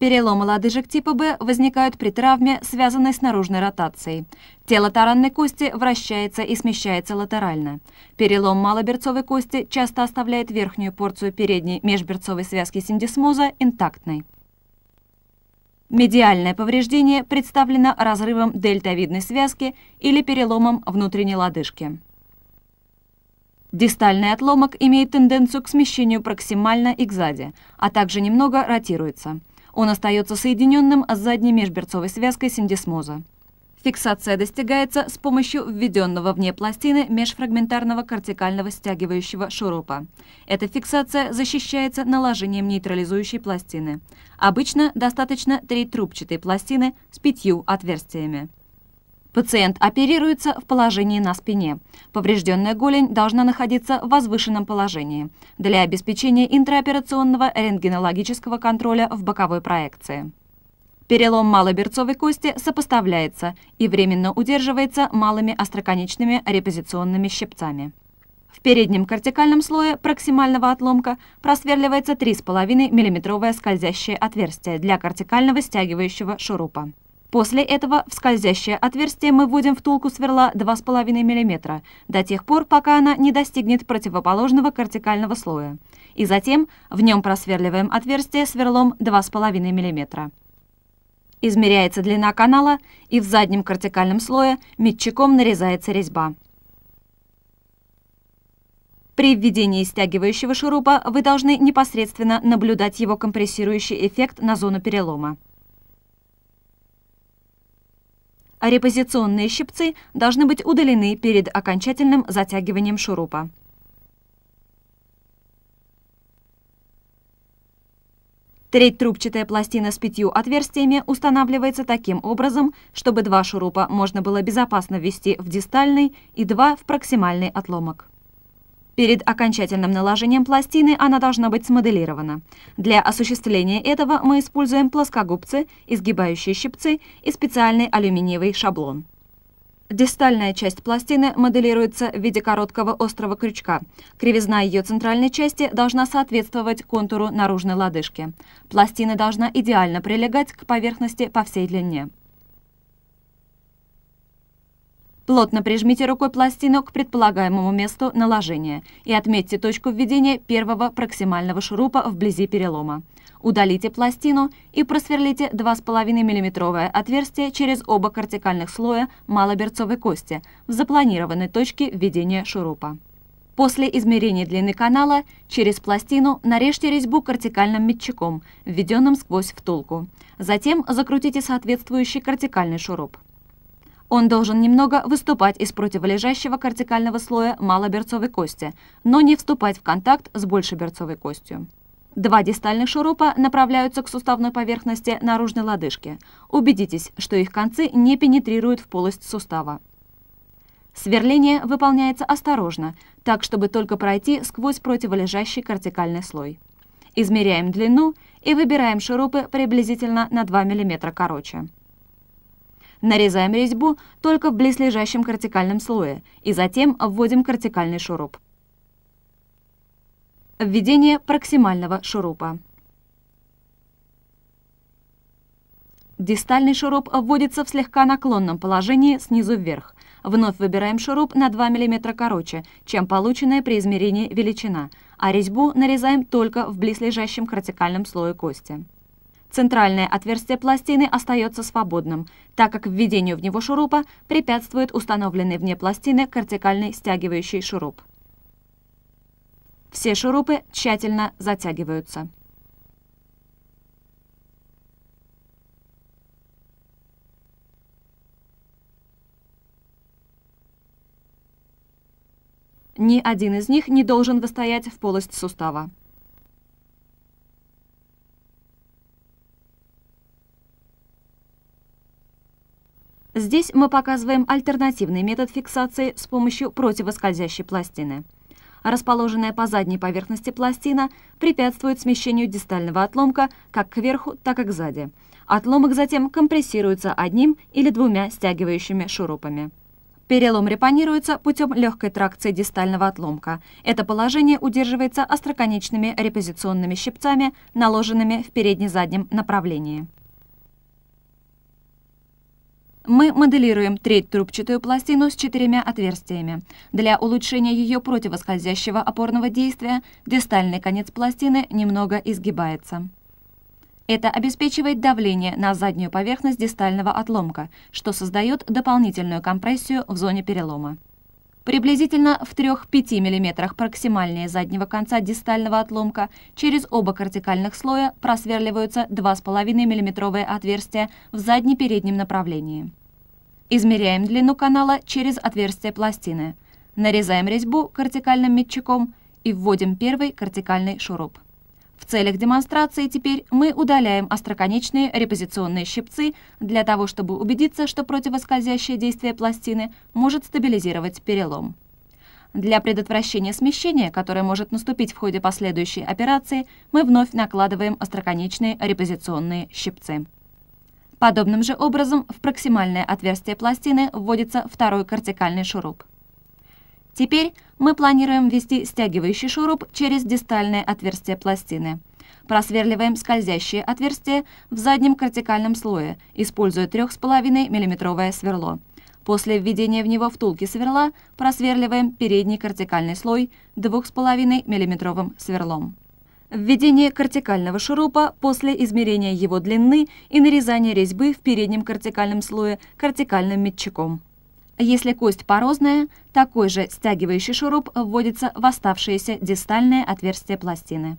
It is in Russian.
Переломы лодыжек типа Б возникают при травме, связанной с наружной ротацией. Тело таранной кости вращается и смещается латерально. Перелом малоберцовой кости часто оставляет верхнюю порцию передней межберцовой связки синдисмоза интактной. Медиальное повреждение представлено разрывом дельтовидной связки или переломом внутренней лодыжки. Дистальный отломок имеет тенденцию к смещению проксимально и кзади, а также немного ротируется. Он остается соединенным с задней межберцовой связкой синдесмоза. Фиксация достигается с помощью введенного вне пластины межфрагментарного кортикального стягивающего шурупа. Эта фиксация защищается наложением нейтрализующей пластины. Обычно достаточно три трубчатой пластины с пятью отверстиями. Пациент оперируется в положении на спине. Поврежденная голень должна находиться в возвышенном положении для обеспечения интраоперационного рентгенологического контроля в боковой проекции. Перелом малоберцовой кости сопоставляется и временно удерживается малыми остроконечными репозиционными щипцами. В переднем кортикальном слое проксимального отломка просверливается 3,5 мм скользящее отверстие для кортикального стягивающего шурупа. После этого в скользящее отверстие мы вводим втулку сверла 2,5 мм до тех пор, пока она не достигнет противоположного кортикального слоя. И затем в нем просверливаем отверстие сверлом 2,5 мм. Измеряется длина канала, и в заднем кортикальном слое метчиком нарезается резьба. При введении стягивающего шурупа вы должны непосредственно наблюдать его компрессирующий эффект на зону перелома. а репозиционные щипцы должны быть удалены перед окончательным затягиванием шурупа. Треть трубчатая пластина с пятью отверстиями устанавливается таким образом, чтобы два шурупа можно было безопасно ввести в дистальный и два в проксимальный отломок. Перед окончательным наложением пластины она должна быть смоделирована. Для осуществления этого мы используем плоскогубцы, изгибающие щипцы и специальный алюминиевый шаблон. Дистальная часть пластины моделируется в виде короткого острого крючка. Кривизна ее центральной части должна соответствовать контуру наружной лодыжки. Пластина должна идеально прилегать к поверхности по всей длине. Плотно прижмите рукой пластину к предполагаемому месту наложения и отметьте точку введения первого проксимального шурупа вблизи перелома. Удалите пластину и просверлите 2,5 мм отверстие через оба кортикальных слоя малоберцовой кости в запланированной точке введения шурупа. После измерения длины канала через пластину нарежьте резьбу кортикальным метчиком, введенным сквозь втулку. Затем закрутите соответствующий кортикальный шуруп. Он должен немного выступать из противолежащего кортикального слоя малоберцовой кости, но не вступать в контакт с большеберцовой костью. Два дистальных шурупа направляются к суставной поверхности наружной лодыжки. Убедитесь, что их концы не пенетрируют в полость сустава. Сверление выполняется осторожно, так, чтобы только пройти сквозь противолежащий кортикальный слой. Измеряем длину и выбираем шурупы приблизительно на 2 мм короче. Нарезаем резьбу только в близлежащем кортикальном слое и затем вводим кортикальный шуруп. Введение проксимального шурупа. Дистальный шуруп вводится в слегка наклонном положении снизу вверх. Вновь выбираем шуруп на 2 мм короче, чем полученная при измерении величина, а резьбу нарезаем только в близлежащем кортикальном слое кости. Центральное отверстие пластины остается свободным, так как введению в него шурупа препятствует установленный вне пластины кортикальный стягивающий шуруп. Все шурупы тщательно затягиваются. Ни один из них не должен выстоять в полость сустава. Здесь мы показываем альтернативный метод фиксации с помощью противоскользящей пластины. Расположенная по задней поверхности пластина препятствует смещению дистального отломка как кверху, так и кзади. Отломок затем компрессируется одним или двумя стягивающими шурупами. Перелом репонируется путем легкой тракции дистального отломка. Это положение удерживается остроконечными репозиционными щипцами, наложенными в передне-заднем направлении. Мы моделируем треть трубчатую пластину с четырьмя отверстиями. Для улучшения ее противоскользящего опорного действия дистальный конец пластины немного изгибается. Это обеспечивает давление на заднюю поверхность дистального отломка, что создает дополнительную компрессию в зоне перелома. Приблизительно в 3-5 мм проксимальнее заднего конца дистального отломка через оба кортикальных слоя просверливаются 2,5 мм отверстия в задне-переднем направлении. Измеряем длину канала через отверстие пластины. Нарезаем резьбу кортикальным метчиком и вводим первый кортикальный шуруп. В целях демонстрации теперь мы удаляем остроконечные репозиционные щипцы для того, чтобы убедиться, что противоскользящее действие пластины может стабилизировать перелом. Для предотвращения смещения, которое может наступить в ходе последующей операции, мы вновь накладываем остроконечные репозиционные щипцы. Подобным же образом в проксимальное отверстие пластины вводится второй кортикальный шуруп. Теперь мы планируем ввести стягивающий шуруп через дистальное отверстие пластины. Просверливаем скользящее отверстие в заднем кортикальном слое, используя 3,5 мм сверло. После введения в него втулки сверла просверливаем передний кортикальный слой 2,5 мм сверлом. Введение кортикального шурупа после измерения его длины и нарезания резьбы в переднем кортикальном слое кортикальным метчиком. Если кость порозная, такой же стягивающий шуруп вводится в оставшееся дистальное отверстие пластины.